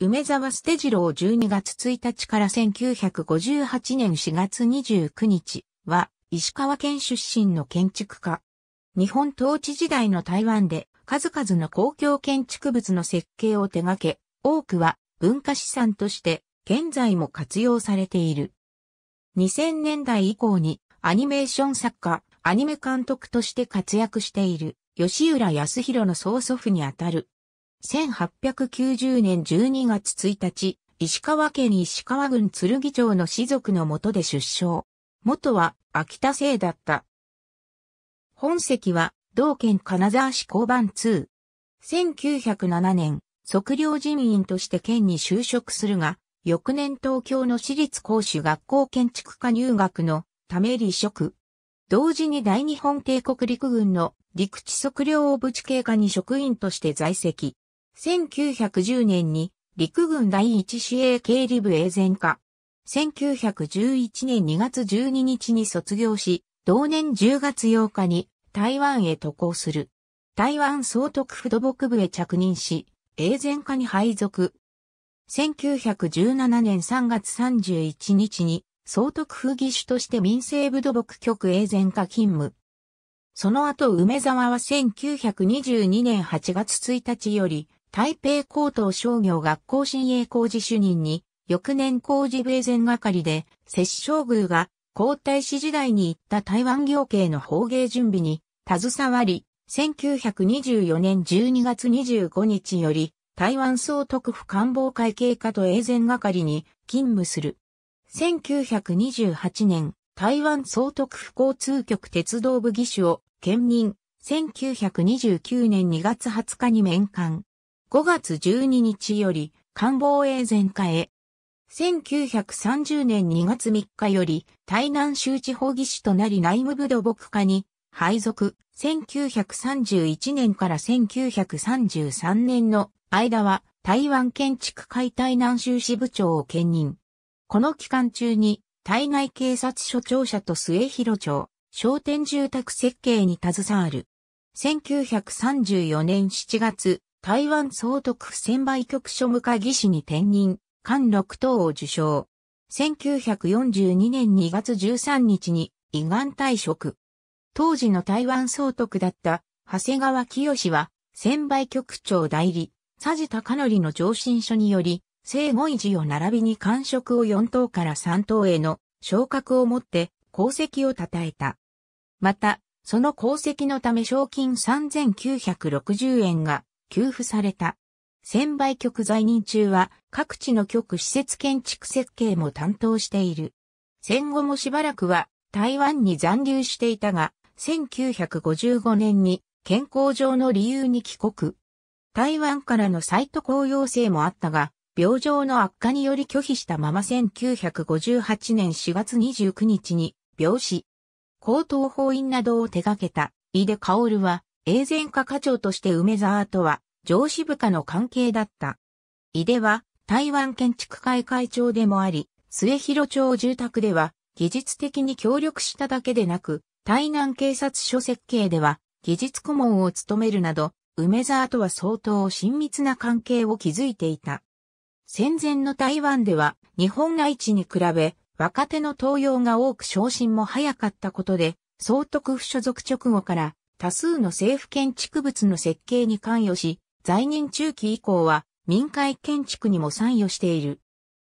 梅沢捨次郎12月1日から1958年4月29日は石川県出身の建築家。日本統治時代の台湾で数々の公共建築物の設計を手掛け、多くは文化資産として現在も活用されている。2000年代以降にアニメーション作家、アニメ監督として活躍している吉浦康弘の曽祖父にあたる1890年12月1日、石川県石川郡剣町の士族のもとで出生。元は秋田姓だった。本籍は同県金沢市交番2。1907年、測量人員として県に就職するが、翌年東京の私立公主学校建築科入学のため離職。同時に大日本帝国陸軍の陸地測量を部地経過に職員として在籍。1910年に陸軍第一市営経理部永全科。1911年2月12日に卒業し、同年10月8日に台湾へ渡航する。台湾総督府土木部へ着任し、永全科に配属。1917年3月31日に総督府義手として民政部土木局永全科勤務。その後梅沢は1922年8月1日より台北高等商業学校新鋭工事主任に、翌年工事米前係で、摂将宮が皇太子時代に行った台湾行系の法芸準備に携わり、1924年12月25日より台湾総督府官房会計課と永前係に勤務する。1928年、台湾総督府交通局鉄道部技師を兼任。1929年2月20日に面会。5月12日より官房営全化へ。1930年2月3日より台南州地方議士となり内務部土木課に配属。1931年から1933年の間は台湾建築解体南州支部長を兼任。この期間中に対内警察署長者と末広町、商店住宅設計に携わる。1934年7月、台湾総督府専売局所務課技師に転任、官六等を受賞。1942年2月13日に胃がん退職。当時の台湾総督だった長谷川清は、専売局長代理、佐治隆則の上申書により、生後維持を並びに官職を4等から3等への昇格をもって功績を称えた。また、その功績のため賞金3960円が給付された。専売局在任中は各地の局施設建築設計も担当している。戦後もしばらくは台湾に残留していたが、1955年に健康上の理由に帰国。台湾からの再渡航要請もあったが、病状の悪化により拒否したまま1958年4月29日に病死。高等法院などを手掛けた、井出薫は、永前課課長として梅沢とは上司部下の関係だった。井出は台湾建築会会長でもあり、末広町住宅では技術的に協力しただけでなく、台南警察署設計では技術顧問を務めるなど、梅沢とは相当親密な関係を築いていた。戦前の台湾では日本内地に比べ若手の登用が多く昇進も早かったことで、総督府所属直後から多数の政府建築物の設計に関与し、在任中期以降は民会建築にも参与している。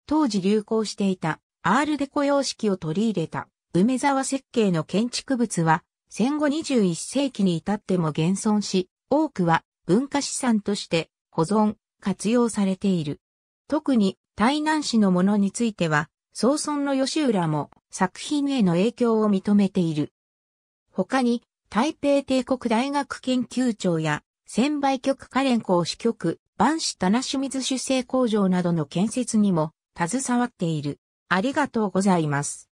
当時流行していたアールデコ様式を取り入れた梅沢設計の建築物は戦後21世紀に至っても現存し、多くは文化資産として保存、活用されている。特に台南市のものについては、総村の吉浦も作品への影響を認めている。他に台北帝国大学研究庁や、専売局カレン公支局、万市棚清水主正工場などの建設にも携わっている。ありがとうございます。